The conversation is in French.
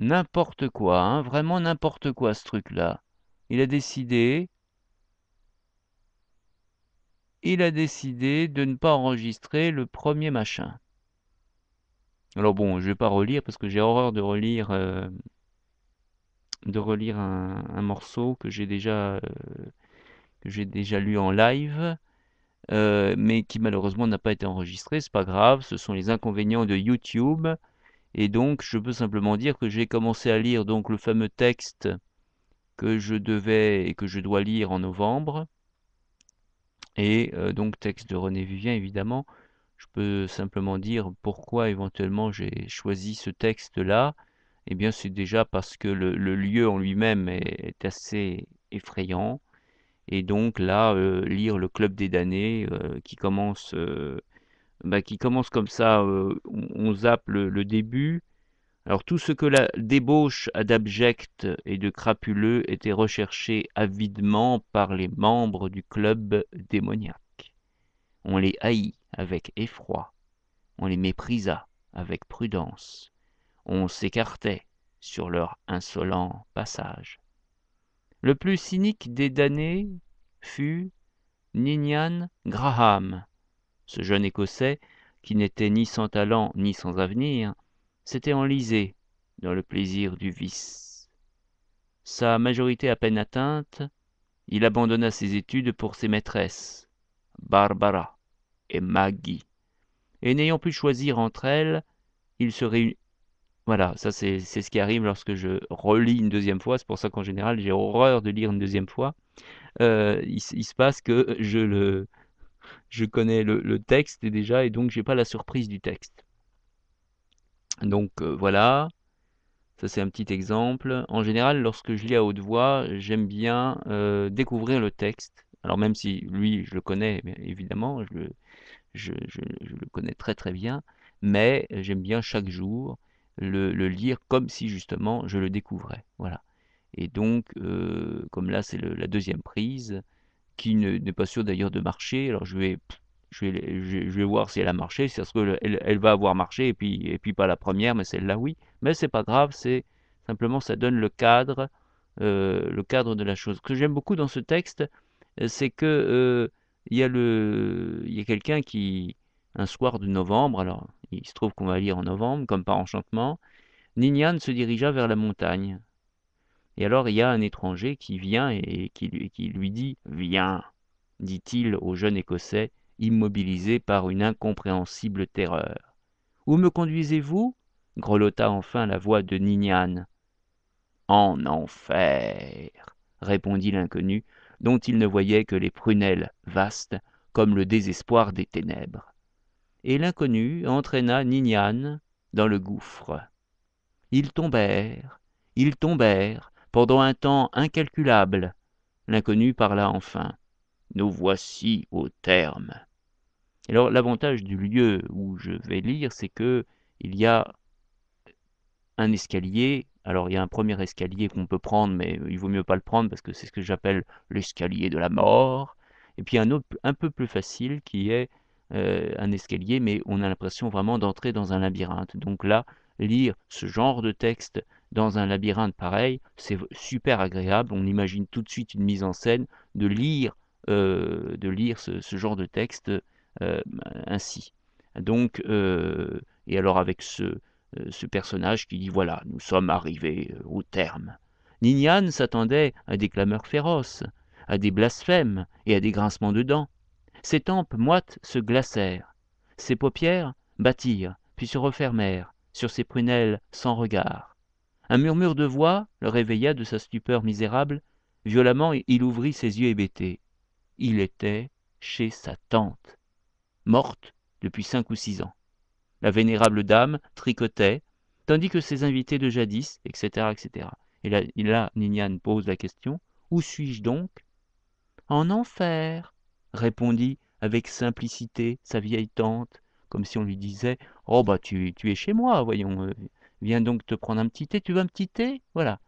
N'importe quoi, hein, vraiment n'importe quoi ce truc-là. Il a décidé. Il a décidé de ne pas enregistrer le premier machin. Alors bon, je vais pas relire parce que j'ai horreur de relire euh, de relire un, morceau que j'ai déjà euh, que j'ai déjà lu en live. Euh, mais qui malheureusement n'a pas été enregistré, c'est pas grave, ce sont les inconvénients de YouTube. Et donc, je peux simplement dire que j'ai commencé à lire donc le fameux texte que je devais et que je dois lire en novembre. Et euh, donc, texte de René Vivien, évidemment. Je peux simplement dire pourquoi éventuellement j'ai choisi ce texte-là. Eh bien, c'est déjà parce que le, lieu en lui-même est, assez effrayant. Et donc là, euh, lire le Club des damnés, euh, qui commence bah, qui commence comme ça, euh, on, zappe le, le, début. Alors tout ce que la débauche a d'abject et de crapuleux était recherché avidement par les membres du club démoniaque. On les haït avec effroi, on les méprisa avec prudence, on s'écartait sur leur insolent passage. Le plus cynique des damnés fut Ninian Graham, ce jeune Écossais, qui n'était ni sans talent ni sans avenir, s'était enlisé dans le plaisir du vice. Sa majorité à peine atteinte, il abandonna ses études pour ses maîtresses, Barbara et Maggie. Et n'ayant pu choisir entre elles, il se réunit. Voilà, ça c'est ce qui arrive lorsque je relis une deuxième fois. C'est pour ça qu'en général, j'ai horreur de lire une deuxième fois. Euh, il, se passe que je le, je connais le, texte déjà et donc j'ai pas la surprise du texte. Donc euh, voilà, ça c'est un petit exemple. En général, lorsque je lis à haute voix, j'aime bien euh, découvrir le texte. Alors même si lui, je le connais, évidemment, je le, connais très très bien, mais j'aime bien chaque jour le, lire comme si justement je le découvrais. Voilà. Et donc, euh, comme là c'est la deuxième prise, qui n'est pas sûr d'ailleurs de marcher. Alors je vais, je vais, voir si elle a marché. Si ça elle, va avoir marché et puis, et puis pas la première, mais celle-là oui. Mais c'est pas grave, c'est simplement ça donne le cadre, euh, le cadre de la chose. Ce que j'aime beaucoup dans ce texte, c'est que euh, il y a le, il y a quelqu'un qui un soir de novembre, alors il se trouve qu'on va lire en novembre, comme par enchantement, Ninyan se dirigea vers la montagne. Et alors il y a un étranger qui vient et qui, lui, dit Viens, dit-il au jeune Écossais, immobilisé par une incompréhensible terreur. Où me conduisez-vous grelotta enfin la voix de Ninian. En enfer, répondit l'inconnu, dont il ne voyait que les prunelles vastes, comme le désespoir des ténèbres. Et l'inconnu entraîna Ninian dans le gouffre. Ils tombèrent, ils tombèrent, pendant un temps incalculable l'inconnu parla enfin nous voici au terme alors l'avantage du lieu où je vais lire c'est que il y a un escalier alors il y a un premier escalier qu'on peut prendre, mais il vaut mieux pas le prendre parce que c'est ce que j'appelle l'escalier de la mort. Et puis un autre un peu plus facile qui est euh, un escalier, mais on a l'impression vraiment d'entrer dans un labyrinthe. Donc là, lire ce genre de texte dans un labyrinthe pareil, c'est super agréable. On imagine tout de suite une mise en scène de lire, euh, de lire ce, genre de texte euh, ainsi. Donc, euh, et alors avec ce, ce, personnage qui dit voilà, nous sommes arrivés au terme. Ninian s'attendait à des clameurs féroces, à des blasphèmes et à des grincements de dents. Ses tempes moites se glacèrent, ses paupières battirent, puis se refermèrent sur ses prunelles sans regard un murmure de voix le réveilla de sa stupeur misérable. Violemment, il ouvrit ses yeux hébétés. Il était chez sa tante, morte depuis cinq ou six ans. La vénérable dame tricotait, tandis que ses invités de jadis, etc. etc. Et là, là Ninian pose la question Où suis-je donc En enfer, répondit avec simplicité sa vieille tante, comme si on lui disait Oh, bah, tu, tu es chez moi, voyons. Euh viens donc te prendre un petit thé, tu veux un petit thé Voilà.